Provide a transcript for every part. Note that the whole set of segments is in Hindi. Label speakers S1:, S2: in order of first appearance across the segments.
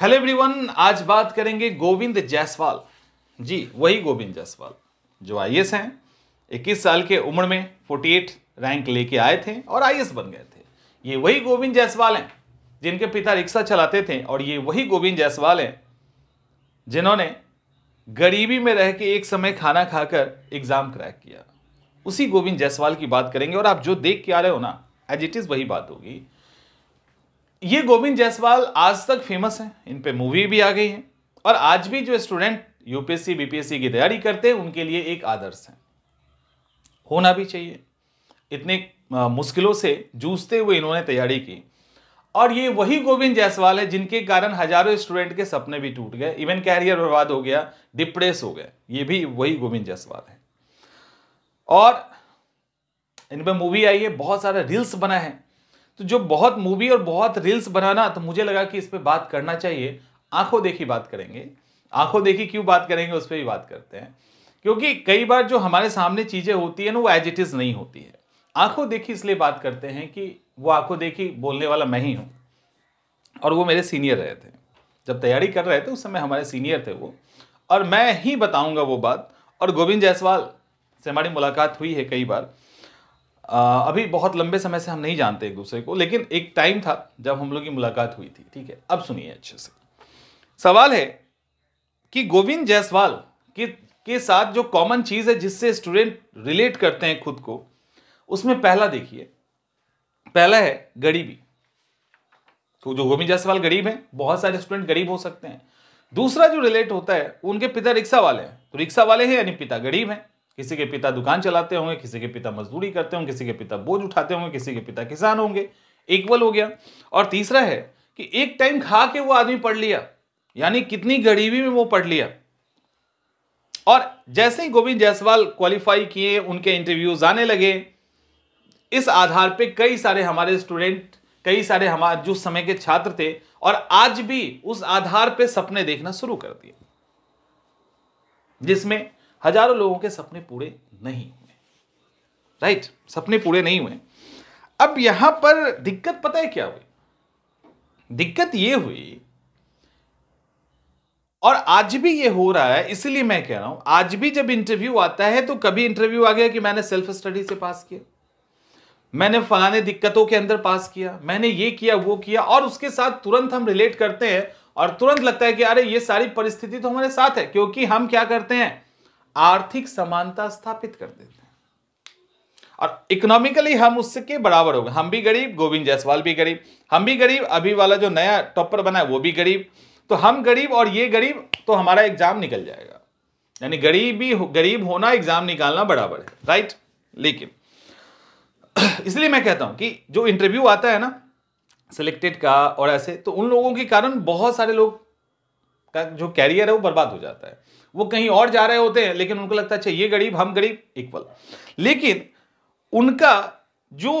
S1: हेलो एवरीवन आज बात करेंगे गोविंद जायसवाल जी वही गोविंद जायसवाल जो आई हैं 21 साल के उम्र में 48 रैंक लेके आए थे और आई बन गए थे ये वही गोविंद जायसवाल हैं जिनके पिता रिक्शा चलाते थे और ये वही गोविंद जायसवाल हैं जिन्होंने गरीबी में रह के एक समय खाना खाकर एग्ज़ाम क्रैक किया उसी गोविंद जायसवाल की बात करेंगे और आप जो देख के आ रहे हो ना एज इट इज़ वही बात होगी ये गोविंद जायसवाल आज तक फेमस हैं इन पे मूवी भी आ गई है और आज भी जो स्टूडेंट यूपीएससी बीपीएससी की तैयारी करते हैं उनके लिए एक आदर्श है होना भी चाहिए इतने मुश्किलों से जूझते हुए इन्होंने तैयारी की और ये वही गोविंद जायसवाल है जिनके कारण हजारों स्टूडेंट के सपने भी टूट गए इवन कैरियर बर्बाद हो गया डिप्रेस हो गए ये भी वही गोविंद जायसवाल है और इन पर मूवी आई है बहुत सारे रील्स बनाए हैं तो जो बहुत मूवी और बहुत रील्स बनाना तो मुझे लगा कि इस पर बात करना चाहिए आंखों देखी बात करेंगे आंखों देखी क्यों बात करेंगे उस पर भी बात करते हैं क्योंकि कई बार जो हमारे सामने चीज़ें होती है ना वो एज इट इज़ नहीं होती है आंखों देखी इसलिए बात करते हैं कि वो आंखों देखी बोलने वाला मैं ही हूँ और वो मेरे सीनियर रहे थे जब तैयारी कर रहे थे उस समय हमारे सीनियर थे वो और मैं ही बताऊंगा वो बात और गोविंद जायसवाल से हमारी मुलाकात हुई है कई बार अभी बहुत लंबे समय से हम नहीं जानते एक दूसरे को लेकिन एक टाइम था जब हम लोग की मुलाकात हुई थी ठीक है अब सुनिए अच्छे से सवाल है कि गोविंद जायसवाल के के साथ जो कॉमन चीज़ है जिससे स्टूडेंट रिलेट करते हैं खुद को उसमें पहला देखिए पहला है गरीबी तो जो गोविंद जायसवाल गरीब हैं बहुत सारे स्टूडेंट गरीब हो सकते हैं दूसरा जो रिलेट होता है उनके पिता रिक्शा वाले हैं तो रिक्शा वाले हैं यानी पिता गरीब हैं किसी के पिता दुकान चलाते होंगे किसी के पिता मजदूरी करते होंगे किसी के पिता बोझ उठाते होंगे किसी के पिता किसान होंगे इक्वल हो गया और तीसरा है कि एक टाइम खा के वो आदमी पढ़ लिया यानी कितनी गरीबी में वो पढ़ लिया और जैसे ही गोविंद जायसवाल क्वालिफाई किए उनके इंटरव्यूज आने लगे इस आधार पे कई सारे हमारे स्टूडेंट कई सारे हमारे जो समय के छात्र थे और आज भी उस आधार पे सपने देखना शुरू कर दिए जिसमें हजारों लोगों के सपने पूरे नहीं हुए राइट सपने पूरे नहीं हुए अब यहां पर दिक्कत पता है क्या हुई दिक्कत ये हुई और आज भी ये हो रहा है इसलिए मैं कह रहा हूं आज भी जब इंटरव्यू आता है तो कभी इंटरव्यू आ गया कि मैंने सेल्फ स्टडी से पास किया मैंने फलाने दिक्कतों के अंदर पास किया मैंने ये किया वो किया और उसके साथ तुरंत हम रिलेट करते हैं और तुरंत लगता है कि अरे ये सारी परिस्थिति तो हमारे साथ है क्योंकि हम क्या करते हैं आर्थिक समानता स्थापित कर देते हैं और इकोनॉमिकली हम उसके बराबर हो गए हम भी गरीब गोविंद जायसवाल भी गरीब हम भी गरीब अभी वाला जो नया टॉपर बना है वो भी गरीब तो हम गरीब और ये गरीब तो हमारा एग्जाम निकल जाएगा यानी गरीब गरीब होना एग्जाम निकालना बराबर है राइट लेकिन इसलिए मैं कहता हूं कि जो इंटरव्यू आता है ना सिलेक्टेड का और ऐसे तो उन लोगों के कारण बहुत सारे लोग तक जो कैरियर है वो बर्बाद हो जाता है वो कहीं और जा रहे होते हैं लेकिन उनको लगता है अच्छा ये गरीब हम गरीब इक्वल लेकिन उनका जो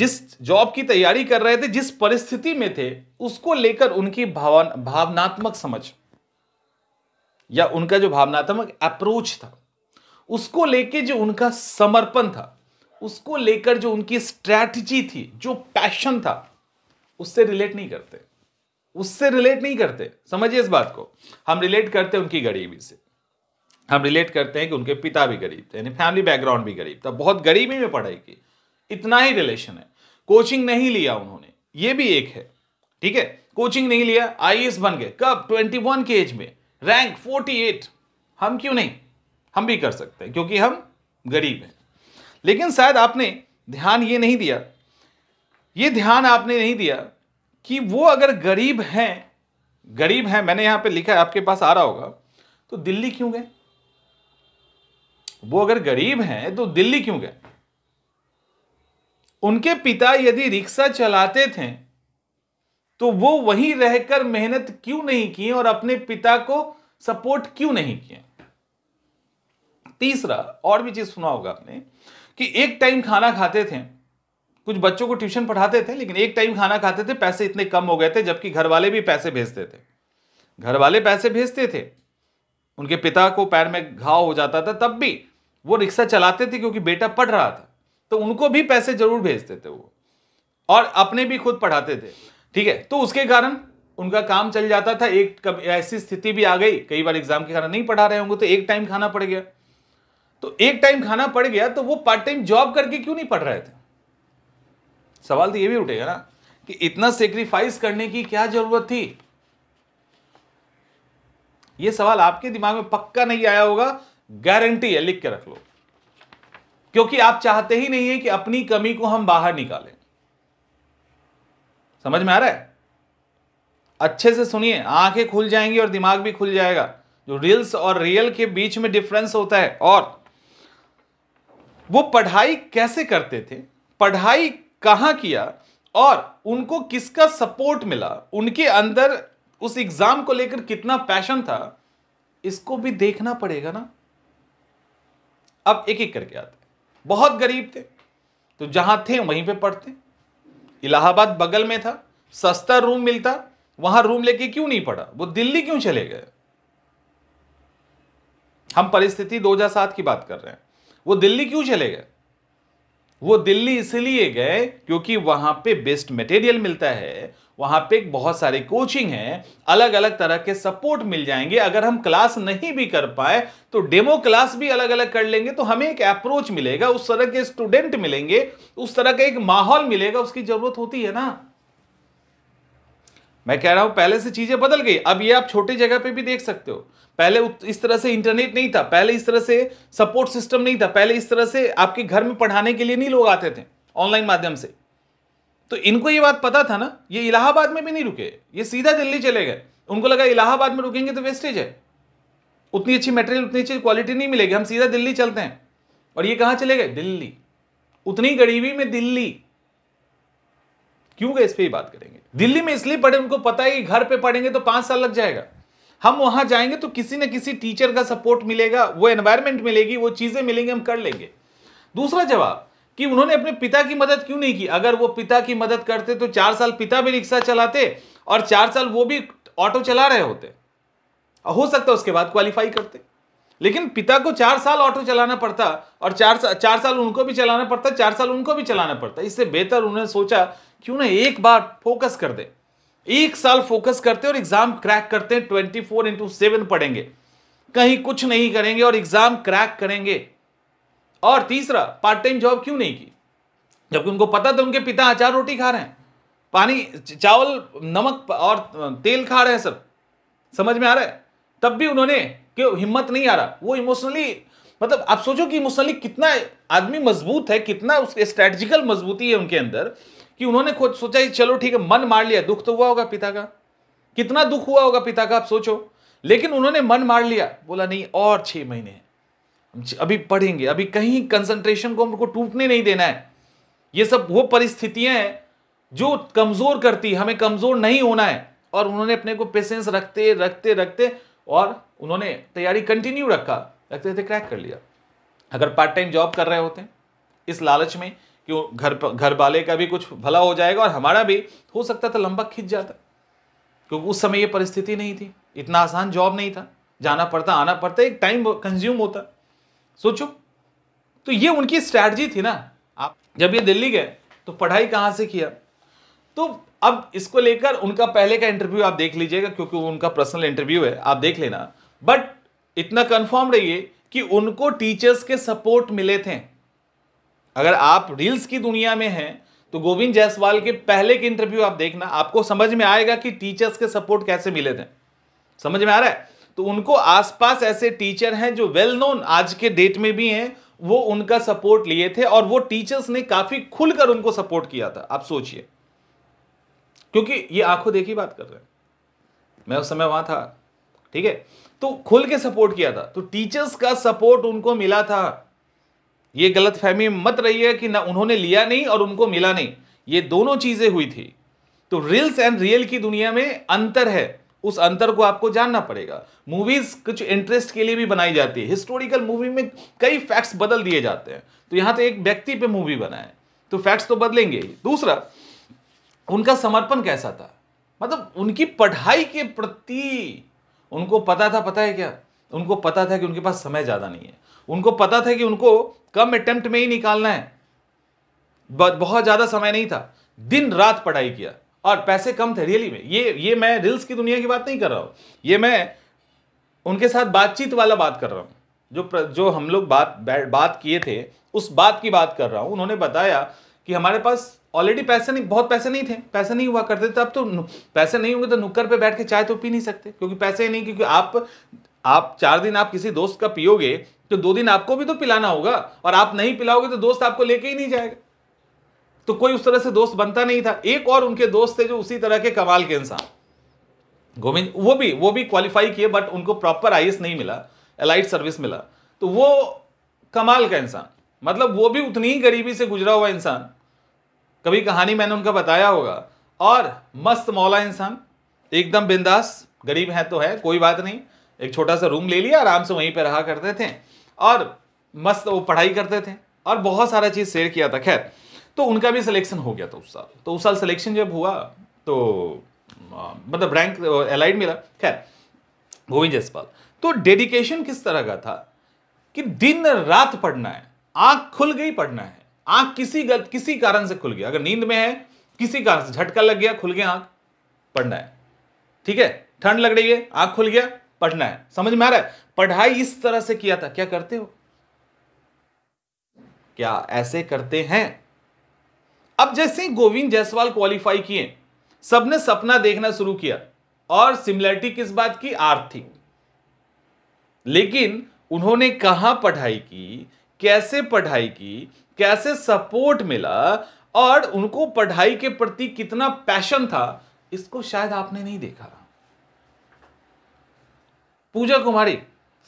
S1: जिस जॉब की तैयारी कर रहे थे जिस परिस्थिति में थे उसको लेकर उनकी भावन भावनात्मक समझ या उनका जो भावनात्मक अप्रोच था उसको लेकर जो उनका समर्पण था उसको लेकर जो उनकी स्ट्रैटेजी थी जो पैशन था उससे रिलेट नहीं करते उससे रिलेट नहीं करते समझिए इस बात को हम रिलेट करते हैं उनकी गरीबी से हम रिलेट करते हैं कि उनके पिता भी गरीब थे यानी फैमिली बैकग्राउंड भी गरीब था तो बहुत गरीबी में पढ़ाई की इतना ही रिलेशन है कोचिंग नहीं लिया उन्होंने ये भी एक है ठीक है कोचिंग नहीं लिया आई बन गए कब ट्वेंटी वन के एज में रैंक फोर्टी एट हम क्यों नहीं हम भी कर सकते हैं क्योंकि हम गरीब हैं लेकिन शायद आपने ध्यान ये नहीं दिया ये ध्यान आपने नहीं दिया कि वो अगर गरीब हैं गरीब हैं मैंने यहां पे लिखा है आपके पास आ रहा होगा तो दिल्ली क्यों गए वो अगर गरीब हैं तो दिल्ली क्यों गए उनके पिता यदि रिक्शा चलाते थे तो वो वहीं रहकर मेहनत क्यों नहीं किए और अपने पिता को सपोर्ट क्यों नहीं किए तीसरा और भी चीज सुना होगा आपने कि एक टाइम खाना खाते थे कुछ बच्चों को ट्यूशन पढ़ाते थे लेकिन एक टाइम खाना खाते थे पैसे इतने कम हो गए थे जबकि घर वाले भी पैसे भेजते थे घर वाले पैसे भेजते थे उनके पिता को पैर में घाव हो जाता था तब भी वो रिक्शा चलाते थे क्योंकि बेटा पढ़ रहा था तो उनको भी पैसे जरूर भेजते थे वो और अपने भी खुद पढ़ाते थे ठीक है तो उसके कारण उनका काम चल जाता था एक ऐसी स्थिति भी आ गई कई बार एग्जाम के कारण नहीं पढ़ा रहे होंगे तो एक टाइम खाना पड़ गया तो एक टाइम खाना पड़ गया तो वो पार्ट टाइम जॉब करके क्यों नहीं पढ़ रहे थे सवाल तो ये भी उठेगा ना कि इतना सेक्रीफाइस करने की क्या जरूरत थी ये सवाल आपके दिमाग में पक्का नहीं आया होगा गारंटी है लिख के रख लो क्योंकि आप चाहते ही नहीं है कि अपनी कमी को हम बाहर निकालें समझ में आ रहा है अच्छे से सुनिए आंखें खुल जाएंगी और दिमाग भी खुल जाएगा जो रिल्स और रियल के बीच में डिफरेंस होता है और वो पढ़ाई कैसे करते थे पढ़ाई कहाँ किया और उनको किसका सपोर्ट मिला उनके अंदर उस एग्जाम को लेकर कितना पैशन था इसको भी देखना पड़ेगा ना अब एक एक करके आते बहुत गरीब थे तो जहां थे वहीं पे पढ़ते इलाहाबाद बगल में था सस्ता रूम मिलता वहां रूम लेके क्यों नहीं पढ़ा वो दिल्ली क्यों चले गए हम परिस्थिति 2007 की बात कर रहे हैं वो दिल्ली क्यों चले गए वो दिल्ली इसलिए गए क्योंकि वहाँ पे बेस्ट मटेरियल मिलता है वहाँ पे बहुत सारे कोचिंग हैं अलग अलग तरह के सपोर्ट मिल जाएंगे अगर हम क्लास नहीं भी कर पाए तो डेमो क्लास भी अलग अलग कर लेंगे तो हमें एक अप्रोच मिलेगा उस तरह के स्टूडेंट मिलेंगे उस तरह का एक माहौल मिलेगा उसकी ज़रूरत होती है ना मैं कह रहा हूं पहले से चीजें बदल गई अब ये आप छोटी जगह पे भी देख सकते हो पहले इस तरह से इंटरनेट नहीं था पहले इस तरह से सपोर्ट सिस्टम नहीं था पहले इस तरह से आपके घर में पढ़ाने के लिए नहीं लोग आते थे ऑनलाइन माध्यम से तो इनको ये बात पता था ना ये इलाहाबाद में भी नहीं रुके ये सीधा दिल्ली चले गए उनको लगा इलाहाबाद में रुकेंगे तो वेस्टेज है उतनी अच्छी मटेरियल उतनी अच्छी क्वालिटी नहीं मिलेगी हम सीधा दिल्ली चलते हैं और ये कहाँ चले गए दिल्ली उतनी गरीबी में दिल्ली क्यों गए इस पर ही बात करेंगे दिल्ली में इसलिए पढ़े उनको पता कि घर पे पढ़ेंगे तो पांच साल लग जाएगा हम वहां जाएंगे तो किसी न किसी टीचर का सपोर्ट मिलेगा वो एनवायरमेंट मिलेगी वो चीजें मिलेंगी हम कर लेंगे दूसरा जवाब कि उन्होंने अपने पिता की मदद क्यों नहीं की अगर वो पिता की मदद करते तो चार साल पिता भी रिक्शा चलाते और चार साल वो भी ऑटो चला रहे होते हो सकता उसके बाद क्वालिफाई करते लेकिन पिता को चार साल ऑटो चलाना पड़ता और चार सा, चार साल उनको भी चलाना पड़ता चार साल उनको भी चलाना पड़ता इससे बेहतर उन्होंने सोचा क्यों ना एक बार फोकस कर दे एक साल फोकस करते हैं और एग्जाम क्रैक करते हैं ट्वेंटी फोर इंटू सेवन पढ़ेंगे कहीं कुछ नहीं करेंगे और एग्जाम क्रैक करेंगे और तीसरा पार्ट टाइम जॉब क्यों नहीं की जबकि उनको पता था उनके पिता अचार रोटी खा रहे हैं पानी चावल नमक और तेल खा रहे हैं सब समझ में आ रहा है तब भी उन्होंने क्यों हिम्मत नहीं आ रहा वो इमोशनली मतलब आप सोचो कि इमोशनली कितना आदमी मजबूत है कितना उसके स्ट्रेटजिकल मजबूती है उनके अंदर कि उन्होंने खुद सोचा चलो ठीक है मन मार लिया दुख तो हुआ होगा पिता का कितना दुख हुआ होगा पिता का आप सोचो लेकिन उन्होंने मन मार लिया बोला नहीं और छह महीने अभी पढ़ेंगे अभी कहीं कंसंट्रेशन को हमको टूटने नहीं देना है ये सब वो परिस्थितियां हैं जो कमज़ोर करती हमें कमज़ोर नहीं होना है और उन्होंने अपने को पेशेंस रखते रखते रखते और उन्होंने तैयारी कंटिन्यू रखा रखते रखते क्रैक कर लिया अगर पार्ट टाइम जॉब कर रहे होते इस लालच में क्यों घर घर वाले का भी कुछ भला हो जाएगा और हमारा भी हो सकता था लंबा खिंच जाता क्योंकि उस समय ये परिस्थिति नहीं थी इतना आसान जॉब नहीं था जाना पड़ता आना पड़ता एक टाइम कंज्यूम होता सोचो तो ये उनकी स्ट्रैटी थी ना आप जब ये दिल्ली गए तो पढ़ाई कहाँ से किया तो अब इसको लेकर उनका पहले का इंटरव्यू आप देख लीजिएगा क्योंकि उनका पर्सनल इंटरव्यू है आप देख लेना बट इतना कन्फर्म रहिए कि उनको टीचर्स के सपोर्ट मिले थे अगर आप रील्स की दुनिया में हैं तो गोविंद जायसवाल के पहले के इंटरव्यू आप देखना आपको समझ में आएगा कि टीचर्स के सपोर्ट कैसे मिले थे समझ में आ रहा है तो उनको आसपास ऐसे टीचर हैं जो वेल नोन आज के डेट में भी हैं वो उनका सपोर्ट लिए थे और वो टीचर्स ने काफी खुलकर उनको सपोर्ट किया था आप सोचिए क्योंकि ये आंखों देखी बात कर रहे हैं मैं उस समय वहां था ठीक है तो खुल के सपोर्ट किया था तो टीचर्स का सपोर्ट उनको मिला था ये गलत फहमी मत रही है कि ना उन्होंने लिया नहीं और उनको मिला नहीं ये दोनों चीज़ें हुई थी तो रील्स एंड रियल की दुनिया में अंतर है उस अंतर को आपको जानना पड़ेगा मूवीज कुछ इंटरेस्ट के लिए भी बनाई जाती है हिस्टोरिकल मूवी में कई फैक्ट्स बदल दिए जाते हैं तो यहां तो एक व्यक्ति पे मूवी बनाए तो फैक्ट्स तो बदलेंगे ही दूसरा उनका समर्पण कैसा था मतलब उनकी पढ़ाई के प्रति उनको पता था पता है क्या उनको पता था कि उनके पास समय ज़्यादा नहीं है उनको पता था कि उनको कम अटेम्प्ट में ही निकालना है बहुत ज़्यादा समय नहीं था दिन रात पढ़ाई किया और पैसे कम थे रियली में ये ये मैं रिल्स की दुनिया की बात नहीं कर रहा हूँ ये मैं उनके साथ बातचीत वाला बात कर रहा हूँ जो प्र, जो हम लोग बात बात किए थे उस बात की बात कर रहा हूँ उन्होंने बताया कि हमारे पास ऑलरेडी पैसे नहीं बहुत पैसे नहीं थे पैसे नहीं हुआ करते थे अब तो पैसे नहीं होंगे तो नुक्कर पे बैठ के चाय तो पी नहीं सकते क्योंकि पैसे ही नहीं क्योंकि आप आप चार दिन आप किसी दोस्त का पियोगे तो दो दिन आपको भी तो पिलाना होगा और आप नहीं पिलाओगे तो दोस्त आपको लेके ही नहीं जाएगा तो कोई उस तरह से दोस्त बनता नहीं था एक और उनके दोस्त थे जो उसी तरह के कमाल के इंसान गोविंद वो भी वो भी क्वालिफाई किए बट उनको प्रॉपर आई नहीं मिला एलाइट सर्विस मिला तो वो कमाल का इंसान मतलब वो भी उतनी ही गरीबी से गुजरा हुआ इंसान कभी कहानी मैंने उनका बताया होगा और मस्त मौला इंसान एकदम बिंदास गरीब है तो है कोई बात नहीं एक छोटा सा रूम ले लिया आराम से वहीं पर रहा करते थे और मस्त वो पढ़ाई करते थे और बहुत सारा चीज़ शेयर किया था खैर तो उनका भी सिलेक्शन हो गया था उस साल तो उस साल सिलेक्शन जब हुआ तो मतलब रैंक एलाइड मिला खैर गोविंद जसपाल तो डेडिकेशन किस तरह का था कि दिन रात पढ़ना है आंख खुल गई पढ़ना है आंख किसी गलत किसी कारण से खुल गया अगर नींद में है किसी कारण से झटका लग गया खुल गया आंख पढ़ना है ठीक है ठंड लग रही है आंख खुल गया पढ़ना है समझ में आ रहा है पढ़ाई इस तरह से किया था क्या करते हो क्या ऐसे करते हैं अब जैसे ही गोविंद जायसवाल क्वालिफाई किए सबने सपना देखना शुरू किया और सिमिलरिटी किस बात की आर्थिक लेकिन उन्होंने कहा पढ़ाई की कैसे पढ़ाई की कैसे सपोर्ट मिला और उनको पढ़ाई के प्रति कितना पैशन था इसको शायद आपने नहीं देखा Puja Kumari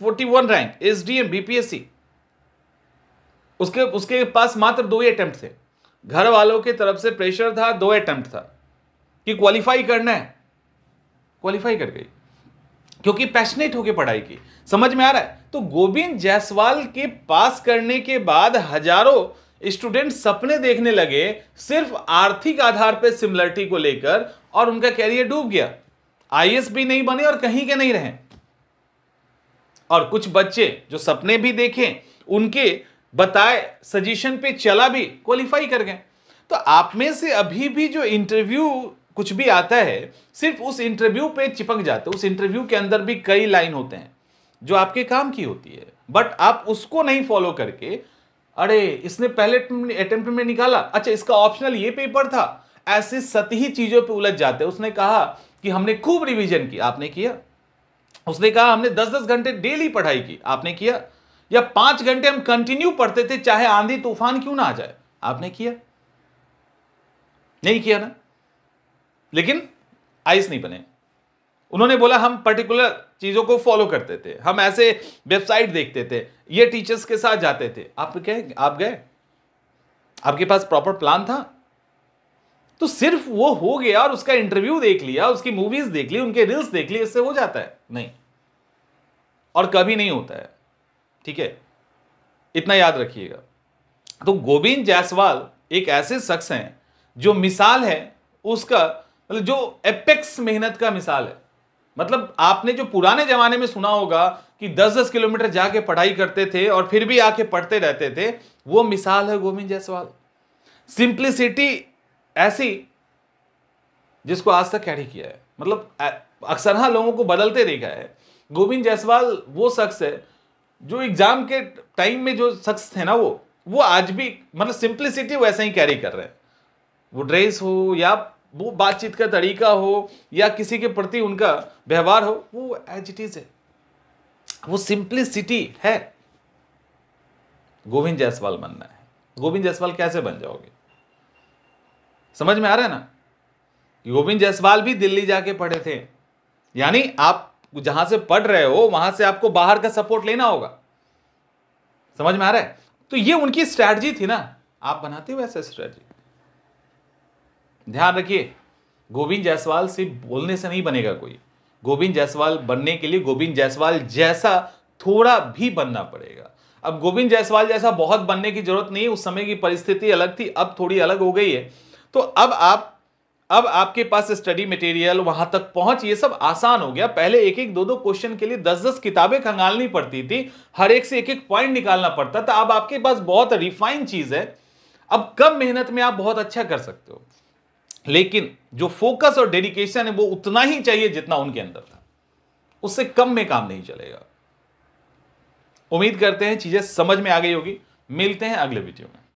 S1: forty one rank S D M BPSC उसके उसके पास मात्र दो ही अटैम्प्ट थे घर वालों की तरफ से प्रेशर था दो अटैम्प्ट था कि क्वालिफाई करना है क्वालिफाई कर गई क्योंकि पैशनेट होके पढ़ाई की समझ में आ रहा है तो गोविंद जायसवाल के पास करने के बाद हजारों स्टूडेंट सपने देखने लगे सिर्फ आर्थिक आधार पर सिमिलरिटी को लेकर और उनका कैरियर डूब गया आईएएस भी नहीं बने और कहीं के नहीं रहे और कुछ बच्चे जो सपने भी देखे उनके बताए सजेशन पे चला भी क्वालिफाई कर गए तो आप में से अभी भी जो इंटरव्यू कुछ भी आता है सिर्फ उस इंटरव्यू पे चिपक जाते उस इंटरव्यू के अंदर भी कई लाइन होते हैं जो आपके काम की होती है बट आप उसको नहीं फॉलो करके अरे इसने पहले अटेम्प्ट में निकाला अच्छा इसका ऑप्शनल ये पेपर था ऐसे सतही चीजों पे उलझ जाते उसने कहा कि हमने खूब रिवीजन किया आपने किया उसने कहा हमने दस दस घंटे डेली पढ़ाई की आपने किया या पांच घंटे हम कंटिन्यू पढ़ते थे चाहे आंधी तूफान क्यों ना आ जाए आपने किया नहीं किया ना लेकिन आइस नहीं बने उन्होंने बोला हम पर्टिकुलर चीज़ों को फॉलो करते थे हम ऐसे वेबसाइट देखते थे ये टीचर्स के साथ जाते थे आप गए आप गए आपके पास प्रॉपर प्लान था तो सिर्फ वो हो गया और उसका इंटरव्यू देख लिया उसकी मूवीज देख ली उनके रील्स देख लिए इससे हो जाता है नहीं और कभी नहीं होता है ठीक है इतना याद रखिएगा तो गोविंद जायसवाल एक ऐसे शख्स हैं जो मिसाल है उसका मतलब जो एपेक्स मेहनत का मिसाल है मतलब आपने जो पुराने जमाने में सुना होगा कि 10-10 किलोमीटर जाके पढ़ाई करते थे और फिर भी आके पढ़ते रहते थे वो मिसाल है गोविंद जायसवाल सिंप्लिसिटी ऐसी जिसको आज तक कैरी किया है मतलब अक्सर हाँ लोगों को बदलते देखा है गोविंद जायसवाल वो शख्स है जो एग्जाम के टाइम में जो शख्स थे ना वो वो आज भी मतलब सिंप्लिसिटी वैसा ही कैरी कर रहे हैं वो ड्रेस हो या वो बातचीत का तरीका हो या किसी के प्रति उनका व्यवहार हो वो एज इट इज है वो सिंप्लिसिटी है गोविंद जायसवाल बनना है गोविंद जायसवाल कैसे बन जाओगे समझ में आ रहा है ना गोविंद जायसवाल भी दिल्ली जाके पढ़े थे यानी आप जहां से पढ़ रहे हो वहां से आपको बाहर का सपोर्ट लेना होगा समझ में आ रहा है तो ये उनकी स्ट्रैटी थी ना आप बनाते हो ऐसा स्ट्रैटी ध्यान रखिए गोविंद जायसवाल से बोलने से नहीं बनेगा कोई गोविंद जायसवाल बनने के लिए गोविंद जायसवाल जैसा थोड़ा भी बनना पड़ेगा अब गोविंद जायसवाल जैसा बहुत बनने की जरूरत नहीं उस समय की परिस्थिति अलग थी अब थोड़ी अलग हो गई है तो अब आप अब आपके पास स्टडी मटेरियल वहां तक पहुंच ये सब आसान हो गया पहले एक एक दो दो क्वेश्चन के लिए दस दस किताबें खंगालनी पड़ती थी हर एक से एक एक पॉइंट निकालना पड़ता था अब आपके पास बहुत रिफाइन चीज है अब कम मेहनत में आप बहुत अच्छा कर सकते हो लेकिन जो फोकस और डेडिकेशन है वो उतना ही चाहिए जितना उनके अंदर था उससे कम में काम नहीं चलेगा उम्मीद करते हैं चीजें समझ में आ गई होगी मिलते हैं अगले वीडियो में